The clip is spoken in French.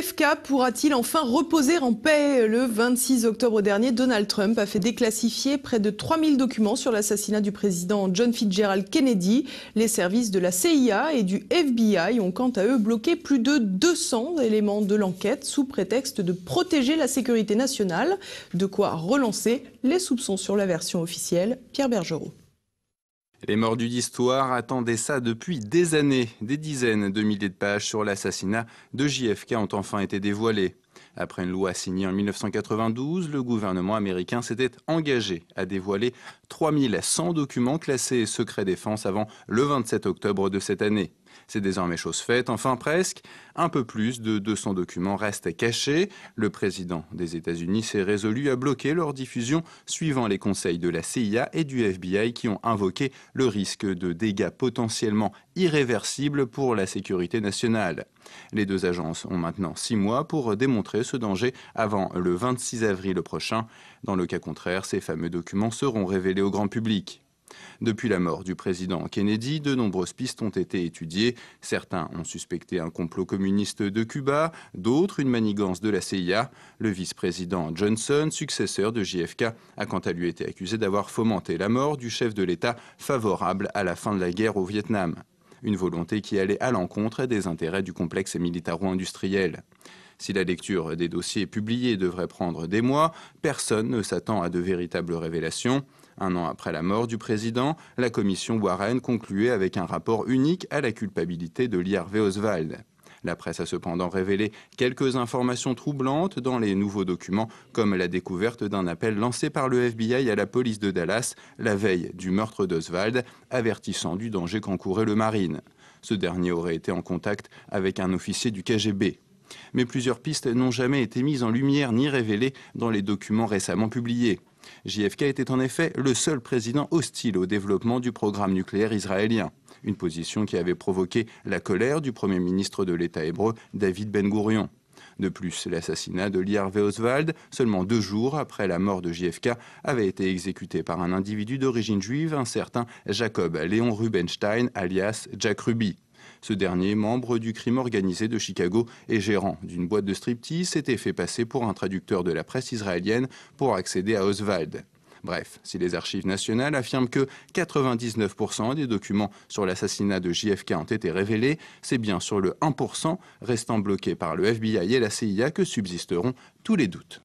FK pourra-t-il enfin reposer en paix Le 26 octobre dernier, Donald Trump a fait déclassifier près de 3000 documents sur l'assassinat du président John Fitzgerald Kennedy. Les services de la CIA et du FBI ont quant à eux bloqué plus de 200 éléments de l'enquête sous prétexte de protéger la sécurité nationale, de quoi relancer les soupçons sur la version officielle. Pierre Bergerot. Les mordus d'histoire attendaient ça depuis des années. Des dizaines de milliers de pages sur l'assassinat de JFK ont enfin été dévoilées. Après une loi signée en 1992, le gouvernement américain s'était engagé à dévoiler 3100 documents classés secrets défense avant le 27 octobre de cette année. C'est désormais chose faite, enfin presque. Un peu plus de 200 documents restent cachés. Le président des États-Unis s'est résolu à bloquer leur diffusion suivant les conseils de la CIA et du FBI qui ont invoqué le risque de dégâts potentiellement irréversibles pour la sécurité nationale. Les deux agences ont maintenant six mois pour démontrer ce danger avant le 26 avril prochain. Dans le cas contraire, ces fameux documents seront révélés au grand public. Depuis la mort du président Kennedy, de nombreuses pistes ont été étudiées. Certains ont suspecté un complot communiste de Cuba, d'autres une manigance de la CIA. Le vice-président Johnson, successeur de JFK, a quant à lui été accusé d'avoir fomenté la mort du chef de l'État favorable à la fin de la guerre au Vietnam. Une volonté qui allait à l'encontre des intérêts du complexe militaro-industriel. Si la lecture des dossiers publiés devrait prendre des mois, personne ne s'attend à de véritables révélations. Un an après la mort du président, la commission Warren concluait avec un rapport unique à la culpabilité de l'IRV Oswald. La presse a cependant révélé quelques informations troublantes dans les nouveaux documents, comme la découverte d'un appel lancé par le FBI à la police de Dallas la veille du meurtre d'Oswald, avertissant du danger qu'encourait le marine. Ce dernier aurait été en contact avec un officier du KGB. Mais plusieurs pistes n'ont jamais été mises en lumière ni révélées dans les documents récemment publiés. JFK était en effet le seul président hostile au développement du programme nucléaire israélien, une position qui avait provoqué la colère du premier ministre de l'État hébreu David Ben-Gourion. De plus, l'assassinat de V. Oswald, seulement deux jours après la mort de JFK, avait été exécuté par un individu d'origine juive, un certain Jacob Léon Rubenstein, alias Jack Ruby. Ce dernier, membre du crime organisé de Chicago et gérant d'une boîte de striptease, s'était fait passer pour un traducteur de la presse israélienne pour accéder à Oswald. Bref, si les archives nationales affirment que 99% des documents sur l'assassinat de JFK ont été révélés, c'est bien sur le 1% restant bloqué par le FBI et la CIA que subsisteront tous les doutes.